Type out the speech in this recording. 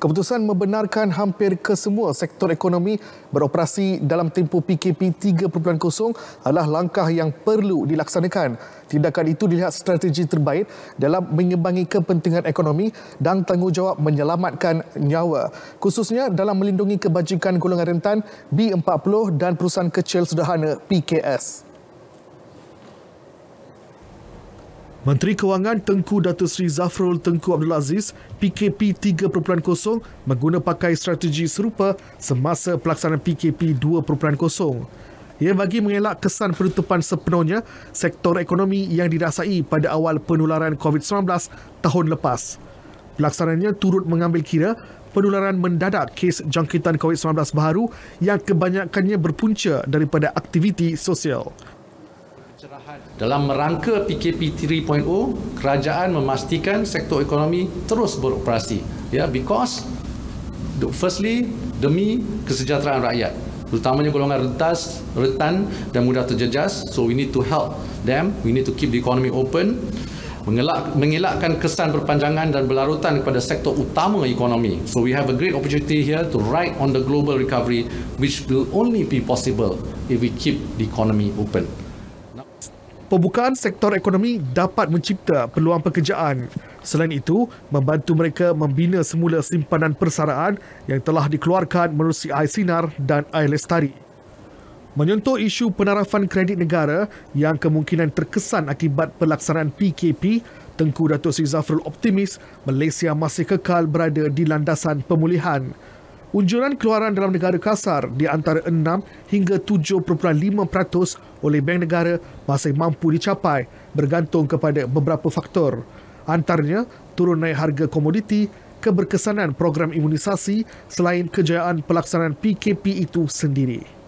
Keputusan membenarkan hampir kesemua sektor ekonomi beroperasi dalam tempoh PKP 3.0 adalah langkah yang perlu dilaksanakan. Tindakan itu dilihat strategi terbaik dalam mengembangi kepentingan ekonomi dan tanggungjawab menyelamatkan nyawa. Khususnya dalam melindungi kebajikan golongan rentan B40 dan perusahaan kecil sederhana PKS. Menteri Kewangan Tengku Datuk Seri Zafrul Tengku Abdul Aziz PKP 3.0 menggunakan pakai strategi serupa semasa pelaksanaan PKP 2.0. Ia bagi mengelak kesan penutupan sepenuhnya sektor ekonomi yang dirasai pada awal penularan COVID-19 tahun lepas. Pelaksanaannya turut mengambil kira penularan mendadak kes jangkitan COVID-19 baru yang kebanyakannya berpunca daripada aktiviti sosial. Dalam merangka PKP 3.0, kerajaan memastikan sektor ekonomi terus beroperasi. Ya, because firstly demi kesejahteraan rakyat, terutamanya golongan rentas, rentan dan mudah terjejas. So we need to help them. We need to keep the economy open. Mengelak, mengelakkan kesan perpanjangan dan berlarutan kepada sektor utama ekonomi. So we have a great opportunity here to ride on the global recovery which will only be possible if we keep the economy open pembukaan sektor ekonomi dapat mencipta peluang pekerjaan. Selain itu, membantu mereka membina semula simpanan persaraan yang telah dikeluarkan menerusi Aisinar dan Ailestari. Menyentuh isu penarafan kredit negara yang kemungkinan terkesan akibat pelaksanaan PKP, Tengku Datuk Sri Zafrul optimis Malaysia masih kekal berada di landasan pemulihan. Unjuran keluaran dalam negara kasar di antara 6 hingga 7.5% oleh bank negara masih mampu dicapai bergantung kepada beberapa faktor. Antaranya, turun naik harga komoditi, keberkesanan program imunisasi selain kejayaan pelaksanaan PKP itu sendiri.